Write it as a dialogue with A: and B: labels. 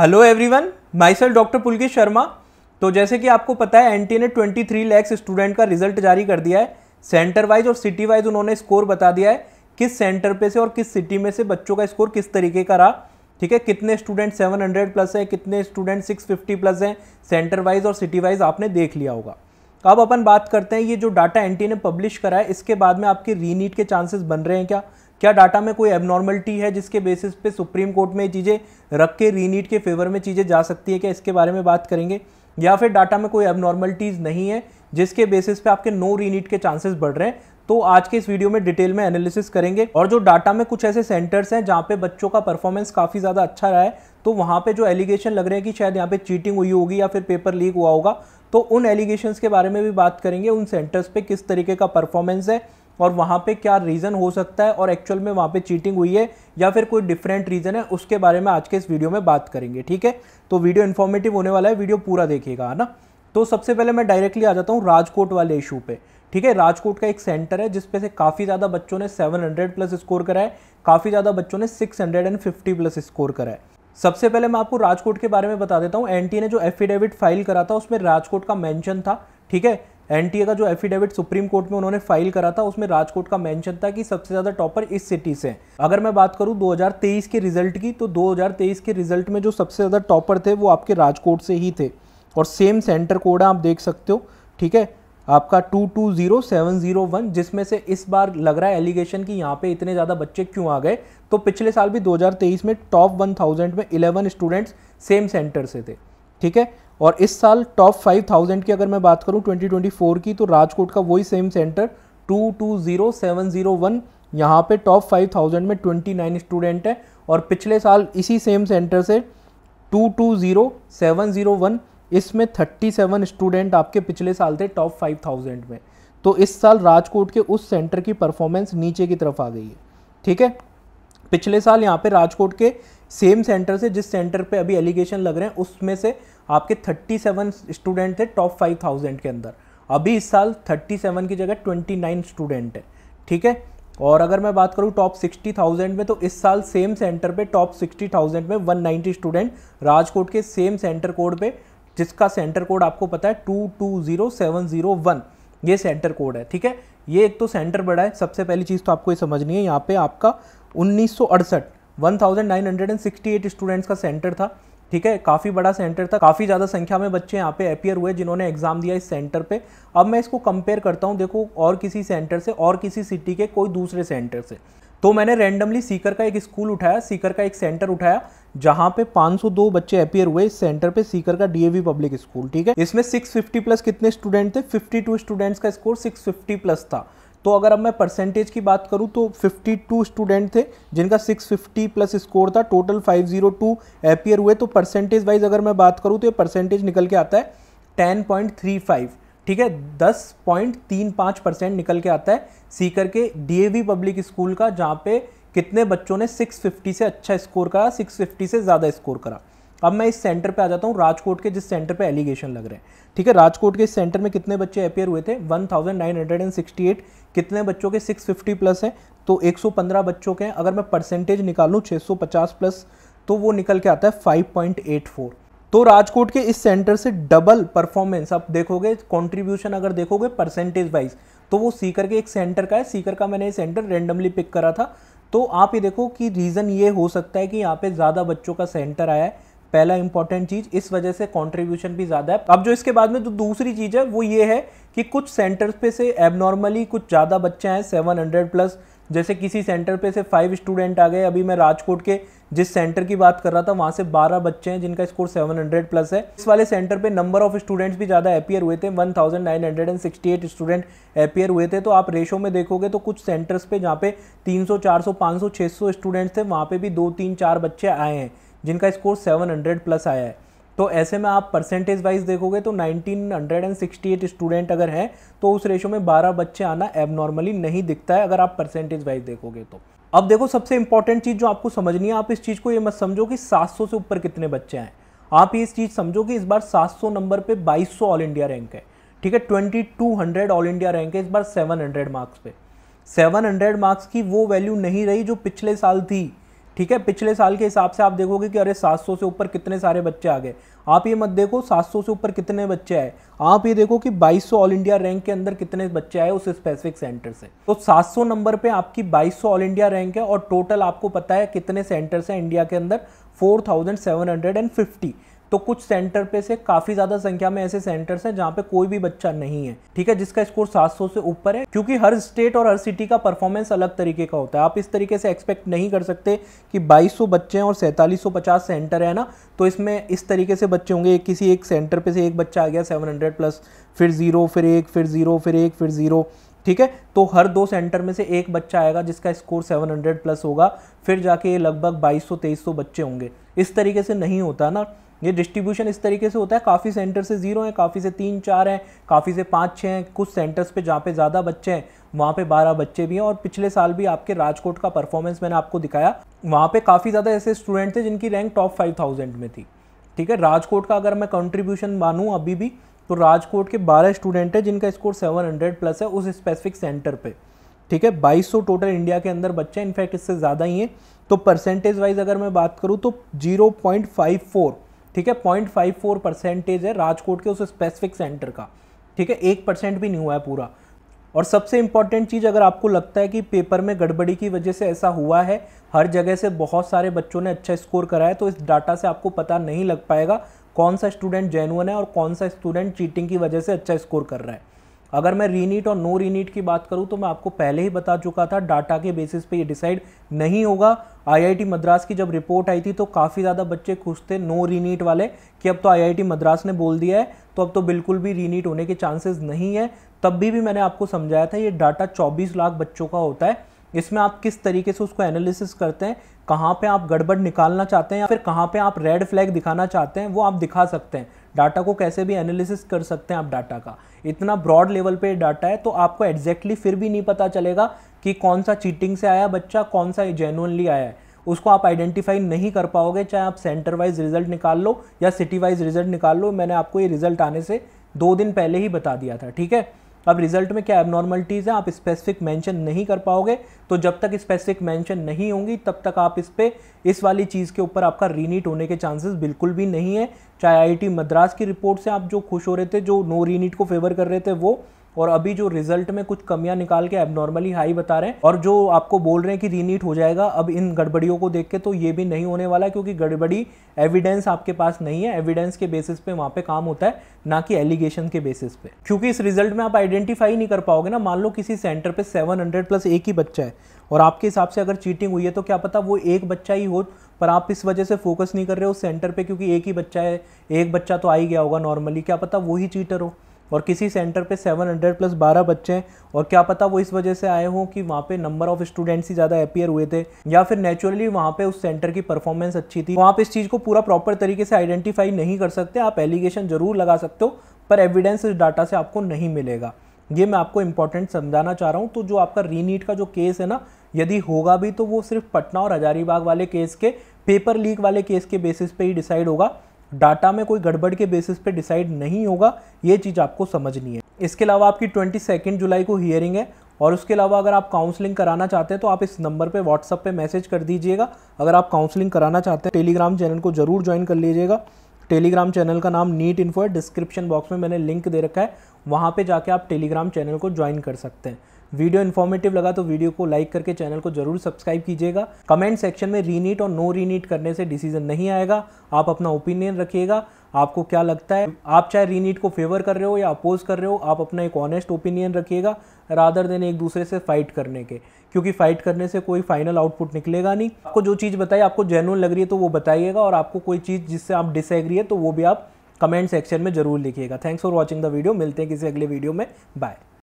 A: hello everyone myself doctor Pulkesh Sharma तो जैसे कि आपको पता है एनटीए ने 23 लैक्स स्टूडेंट का रिजल्ट जारी कर दिया है सेंटर वाइज और सिटी वाइज उन्होंने स्कोर बता दिया है किस सेंटर पे से और किस सिटी में से बच्चों का स्कोर किस तरीके का रहा ठीक है कितने स्टूडेंट 700 प्लस है कितने स्टूडेंट 650 प्लस हैं सेंटर वाइज और सिटी वाइज आपने देख लिया होगा अब अपन बात करते हैं ये जो डाटा एन ने पब्लिश करा है इसके बाद में आपके रीनीट के चांसेस बन रहे हैं क्या क्या डाटा में कोई एबनॉर्मलिटी है जिसके बेसिस पे सुप्रीम कोर्ट में चीज़ें रख के रीनीट के फेवर में चीज़ें जा सकती है क्या इसके बारे में बात करेंगे या फिर डाटा में कोई एबनॉर्मलिटीज़ नहीं है जिसके बेसिस पे आपके नो रीनीट के चांसेस बढ़ रहे हैं तो आज के इस वीडियो में डिटेल में एनालिसिस करेंगे और जो डाटा में कुछ ऐसे सेंटर्स हैं जहाँ पे बच्चों का परफॉर्मेंस काफ़ी ज़्यादा अच्छा रहा है तो वहाँ पे जो एलिगेशन लग रहे हैं कि शायद यहाँ पे चीटिंग हुई होगी या फिर पेपर लीक हुआ होगा तो उन एलिगेशन के बारे में भी बात करेंगे उन सेंटर्स पर किस तरीके का परफॉर्मेंस है और वहाँ पे क्या रीज़न हो सकता है और एक्चुअल में वहाँ पे चीटिंग हुई है या फिर कोई डिफरेंट रीज़न है उसके बारे में आज के इस वीडियो में बात करेंगे ठीक है तो वीडियो इन्फॉर्मेटिव होने वाला है वीडियो पूरा देखिएगा है ना तो सबसे पहले मैं डायरेक्टली आ जाता हूँ राजकोट वाले इशू पे ठीक है राजकोट का एक सेंटर है जिसपे से काफ़ी ज़्यादा बच्चों ने सेवन प्लस स्कोर करा है काफ़ी ज़्यादा बच्चों ने सिक्स प्लस स्कोर करा है सबसे पहले मैं आपको राजकोट के बारे में बता देता हूँ एंटी ने जो एफिडेविट फाइल करा था उसमें राजकोट का मेंशन था ठीक है एनटीए का जो एफिडेविट सुप्रीम कोर्ट में उन्होंने फाइल करा था उसमें राजकोट का मेंशन था कि सबसे ज़्यादा टॉपर इस सिटी से अगर मैं बात करूँ 2023 के रिजल्ट की तो 2023 के रिजल्ट में जो सबसे ज़्यादा टॉपर थे वो आपके राजकोट से ही थे और सेम सेंटर कोड है आप देख सकते हो ठीक है आपका two two zero seven zero one जिसमें से इस बार लग रहा है एलिगेशन कि यहाँ पे इतने ज़्यादा बच्चे क्यों आ गए तो पिछले साल भी 2023 में टॉप 1000 में 11 स्टूडेंट्स सेम सेंटर से थे ठीक है और इस साल टॉप फाइव थाउजेंड की अगर मैं बात करूँ ट्वेंटी ट्वेंटी फोर की तो राजकोट का वही same centre two two zero seven zero one यहाँ पर टॉप फाइव थाउजेंड में ट्वेंटी नाइन स्टूडेंट हैं और पिछले साल इसी सेम सेंटर से two two zero seven zero one इसमें थर्टी सेवन स्टूडेंट आपके पिछले साल थे टॉप फाइव थाउजेंड में तो इस साल राजकोट के उस सेंटर की परफॉर्मेंस नीचे की तरफ आ गई है ठीक है पिछले साल यहाँ पर राजकोट के सेम सेंटर से जिस सेंटर पे अभी एलिगेशन लग रहे हैं उसमें से आपके 37 स्टूडेंट थे टॉप 5000 के अंदर अभी इस साल 37 की जगह 29 स्टूडेंट है ठीक है और अगर मैं बात करूँ टॉप 60,000 में तो इस साल सेम सेंटर पे टॉप 60,000 में 190 स्टूडेंट राजकोट के सेम सेंटर कोड पे जिसका सेंटर कोड आपको पता है two two zero seven zero one ये सेंटर कोड है ठीक है ये एक तो सेंटर बड़ा है सबसे पहली चीज़ तो आपको ये समझनी है यहाँ पे आपका उन्नीस सौ अड़सठ one thousand nine hundred and sixty eight students का सेंटर था ठीक है काफ़ी बड़ा सेंटर था काफ़ी ज़्यादा संख्या में बच्चे यहाँ पे अपियर हुए जिन्होंने एग्ज़ाम दिया इस सेंटर पे अब मैं इसको कंपेयर करता हूँ देखो और किसी सेंटर से और किसी सिटी के कोई दूसरे सेंटर से तो मैंने रैंडमली सीकर का एक स्कूल उठाया सीकर का एक सेंटर उठाया जहाँ पे 502 बच्चे अपियर हुए इस सेंटर पे सीकर का डीएवी पब्लिक स्कूल ठीक है इसमें 650 प्लस कितने स्टूडेंट थे 52 स्टूडेंट्स का स्कोर 650 प्लस था तो अगर अब मैं परसेंटेज की बात करूँ तो 52 स्टूडेंट थे जिनका 650 प्लस स्कोर था टोटल 502 एपियर हुए तो परसेंटेज वाइज अगर मैं बात करूँ तो ये परसेंटेज निकल के आता है 10.35 ठीक है 10.35 परसेंट निकल के आता है सीकर के वी पब्लिक स्कूल का जहाँ पे कितने बच्चों ने 650 से अच्छा स्कोर करा 650 से ज़्यादा स्कोर करा अब मैं इस सेंटर पे आ जाता हूँ राजकोट के जिस सेंटर पे एलिगेशन लग रहे हैं ठीक है राजकोट के इस सेंटर में कितने बच्चे अपेयर हुए थे 1968 कितने बच्चों के 650 प्लस हैं तो 115 बच्चों के हैं अगर मैं परसेंटेज निकालूँ 650 प्लस तो वो निकल के आता है 5.84 तो राजकोट के इस सेंटर से डबल परफॉर्मेंस आप देखोगे कॉन्ट्रीब्यूशन अगर देखोगे परसेंटेज वाइज तो वो सीकर के एक सेंटर का है सीकर का मैंने ये सेंटर रेंडमली पिक करा था तो आप ये देखो कि रीज़न ये हो सकता है कि यहाँ पे ज़्यादा बच्चों का सेंटर आया है पहला इंपॉर्टेंट चीज इस वजह से कॉन्ट्रीब्यूशन भी ज़्यादा है अब जो इसके बाद में जो दूसरी चीज़ है वो ये है कि कुछ सेंटर्स पे से एबनॉर्मली कुछ ज़्यादा बच्चे हैं सेवन हंड्रेड प्लस जैसे किसी सेंटर पे से फाइव स्टूडेंट आ गए अभी मैं राजकोट के जिस सेंटर की बात कर रहा था वहाँ से बारह बच्चे हैं जिनका स्कोर सेवन हंड्रेड प्लस है इस वाले सेंटर पे नंबर ऑफ स्टूडेंट्स भी ज़्यादा अपियर हुए थे one thousand nine hundred and sixty eight student appear हुए थे तो आप रेशो में देखोगे तो कुछ सेंटर्स पे जहाँ पे पाँच सौ छः सौ स्टूडेंट्स थे वहाँ पे भी दो तीन चार बच्चे आए हैं जिनका स्कोर 700 प्लस आया है तो ऐसे में आप परसेंटेज वाइज देखोगे तो 1968 स्टूडेंट अगर हैं तो उस रेशो में 12 बच्चे आना एबनॉर्मली नहीं दिखता है अगर आप परसेंटेज वाइज देखोगे तो अब देखो सबसे इंपॉर्टेंट चीज़ जो आपको समझनी है आप इस चीज़ को ये मत समझो कि 700 से ऊपर कितने बच्चे हैं आप ये चीज़ समझो कि इस बार 700 नंबर पे 2200 ऑल इंडिया रैंक है ठीक है 2200 ऑल इंडिया रैंक है इस बार 700 मार्क्स पे 700 मार्क्स की वो वैल्यू नहीं रही जो पिछले साल थी ठीक है पिछले साल के हिसाब से आप देखोगे कि अरे 700 से ऊपर कितने सारे बच्चे आ गए आप ये मत देखो 700 से ऊपर कितने बच्चे आए आप ये देखो कि 2200 ऑल इंडिया रैंक के अंदर कितने बच्चे आए उस स्पेसिफिक सेंटर से तो 700 नंबर पे आपकी 2200 ऑल इंडिया रैंक है और टोटल आपको पता है कितने सेंटर्स हैं इंडिया के अंदर फोर तो कुछ सेंटर पे से काफ़ी ज़्यादा संख्या में ऐसे सेंटर्स हैं जहाँ पे कोई भी बच्चा नहीं है ठीक है जिसका स्कोर 700 से ऊपर है क्योंकि हर स्टेट और हर सिटी का परफॉर्मेंस अलग तरीके का होता है आप इस तरीके से एक्सपेक्ट नहीं कर सकते कि 2200 बच्चे हैं और सैंतालीस सेंटर है ना तो इसमें इस तरीके से बच्चे होंगे किसी एक सेंटर पर से एक बच्चा आ गया सेवन प्लस फिर ज़ीरो फिर एक फिर ज़ीरो फिर एक फिर ज़ीरो ठीक है तो हर दो सेंटर में से एक बच्चा आएगा जिसका स्कोर 700 प्लस होगा फिर जाके ये लगभग 2200 2300 बच्चे होंगे इस तरीके से नहीं होता ना ये डिस्ट्रीब्यूशन इस तरीके से होता है काफ़ी सेंटर से ज़ीरो हैं काफ़ी से तीन चार हैं काफ़ी से पाँच छः हैं कुछ सेंटर्स पे जहाँ पे ज़्यादा बच्चे हैं वहाँ पे बारह बच्चे भी हैं और पिछले साल भी आपके राजकोट का परफॉर्मेंस मैंने आपको दिखाया वहाँ पे काफ़ी ज़्यादा ऐसे स्टूडेंट थे जिनकी रैंक टॉप फाइव थाउजेंड में थी ठीक है राजकोट का अगर मैं कंट्रीब्यूशन मानूँ अभी भी तो राजकोट के बारह स्टूडेंट हैं जिनका स्कोर सेवन हंड्रेड प्लस है उस स्पेसिफिक सेंटर पर ठीक है बाईस सौ टोटल इंडिया के अंदर बच्चे इनफैक्ट इससे ज़्यादा ही हैं तो परसेंटेज वाइज अगर मैं बात करूँ तो जीरो पॉइंट फाइव फोर ठीक है पॉइंट फाइव फोर परसेंटेज है राजकोट के उस स्पेसिफिक सेंटर का ठीक है एक परसेंट भी नहीं हुआ है पूरा और सबसे इम्पॉर्टेंट चीज़ अगर आपको लगता है कि पेपर में गड़बड़ी की वजह से ऐसा हुआ है हर जगह से बहुत सारे बच्चों ने अच्छा स्कोर करा है तो इस डाटा से आपको पता नहीं लग पाएगा कौन सा स्टूडेंट जेनुअन है और कौन सा स्टूडेंट चीटिंग की वजह से अच्छा स्कोर कर रहा है अगर मैं रीनीट और नो रीनीट की बात करूं तो मैं आपको पहले ही बता चुका था डाटा के बेसिस पे ये डिसाइड नहीं होगा आईआईटी मद्रास की जब रिपोर्ट आई थी तो काफ़ी ज़्यादा बच्चे खुश थे नो रीनीट वाले कि अब तो आईआईटी मद्रास ने बोल दिया है तो अब तो बिल्कुल भी रीनीट होने के चांसेस नहीं है तब भी, भी मैंने आपको समझाया था ये डाटा चौबीस लाख बच्चों का होता है इसमें आप किस तरीके से उसको एनालिसिस करते हैं कहाँ पे आप गड़बड़ निकालना चाहते हैं या फिर कहाँ पे आप रेड फ्लैग दिखाना चाहते हैं वो आप दिखा सकते हैं डाटा को कैसे भी एनालिसिस कर सकते हैं आप डाटा का इतना ब्रॉड लेवल पे डाटा है तो आपको एग्जैक्टली exactly फिर भी नहीं पता चलेगा कि कौन सा चीटिंग से आया बच्चा कौन सा जेनुअनली आया है उसको आप आइडेंटिफाई नहीं कर पाओगे चाहे आप सेंटर वाइज रिजल्ट निकाल लो या सिटी वाइज रिजल्ट निकाल लो मैंने आपको ये रिजल्ट आने से दो दिन पहले ही बता दिया था ठीक है अब रिजल्ट में क्या एबनॉर्मलिटीज़ हैं आप स्पेसिफिक मेंशन नहीं कर पाओगे तो जब तक स्पेसिफिक मेंशन नहीं होंगी तब तक आप इस पर इस वाली चीज़ के ऊपर आपका रीनीट होने के चांसेस बिल्कुल भी नहीं है चाहे आईआईटी मद्रास की रिपोर्ट से आप जो खुश हो रहे थे जो नो रीनीट को फेवर कर रहे थे वो और अभी जो रिजल्ट में कुछ कमियां निकाल के एबनॉर्मली हाई बता रहे हैं और जो आपको बोल रहे हैं कि रीनीट हो जाएगा अब इन गड़बड़ियों को देख के तो ये भी नहीं होने वाला क्योंकि गड़बड़ी एविडेंस आपके पास नहीं है एविडेंस के बेसिस पे वहाँ पे काम होता है ना कि एलिगेशन के बेसिस पे क्योंकि इस रिजल्ट में आप आइडेंटिफाई नहीं कर पाओगे ना मान लो किसी सेंटर पे 700 प्लस एक ही बच्चा है और आपके हिसाब से अगर चीटिंग हुई है तो क्या पता वो एक बच्चा ही हो पर आप इस वजह से फोकस नहीं कर रहे हो सेंटर पे क्योंकि एक ही बच्चा है एक बच्चा तो आ ही गया होगा नॉर्मली क्या पता वो ही चीटर हो और किसी सेंटर पे 700 प्लस 12 बच्चे हैं और क्या पता वो इस वजह से आए हों कि वहाँ पे नंबर ऑफ स्टूडेंट्स ही ज़्यादा अपियर हुए थे या फिर नेचुरली वहाँ पे उस सेंटर की परफॉर्मेंस अच्छी थी तो आप इस चीज़ को पूरा प्रॉपर तरीके से आइडेंटिफाई नहीं कर सकते आप एलिगेशन ज़रूर लगा सकते हो पर एविडेंस इस डाटा से आपको नहीं मिलेगा ये मैं आपको इंपॉर्टेंट समझाना चाह रहा हूँ तो जो आपका रीनीट का जो केस है ना यदि होगा भी तो वो सिर्फ पटना और हजारीबाग वाले केस के पेपर लीक वाले केस के बेसिस पे ही डिसाइड होगा डाटा में कोई गड़बड़ के बेसिस पे डिसाइड नहीं होगा ये चीज़ आपको समझनी है इसके अलावा आपकी ट्वेंटी सेकेंड जुलाई को हियरिंग है और उसके अलावा अगर आप काउंसलिंग कराना चाहते हैं तो आप इस नंबर पे व्हाट्सअप पे मैसेज कर दीजिएगा अगर आप काउंसलिंग कराना चाहते हैं टेलीग्राम चैनल को ज़रूर ज्वाइन कर लीजिएगा टेलीग्राम चैनल का नाम नीट इन्फो है डिस्क्रिप्शन बॉक्स में मैंने लिंक दे रखा है वहाँ पर जाके आप टेलीग्राम चैनल को ज्वाइन कर सकते हैं वीडियो इन्फॉर्मेटिव लगा तो वीडियो को लाइक करके चैनल को जरूर सब्सक्राइब कीजिएगा कमेंट सेक्शन में रीनीट और नो रीनीट करने से डिसीजन नहीं आएगा आप अपना ओपिनियन रखिएगा आपको क्या लगता है आप चाहे रीनीट को फेवर कर रहे हो या अपोज कर रहे हो आप अपना एक ऑनेस्ट ओपिनियन रखिएगा रादर देन एक दूसरे से फाइट करने के क्योंकि फाइट करने से कोई फाइनल आउटपुट निकलेगा नहीं आपको जो चीज़ बताई आपको जेनुअन लग रही है तो वो बताइएगा और आपको कोई चीज़ जिससे आप डिसएग्री है तो वो भी आप कमेंट सेक्शन में जरूर लिखिएगा thanks for watching the video मिलते हैं किसी अगले वीडियो में बाय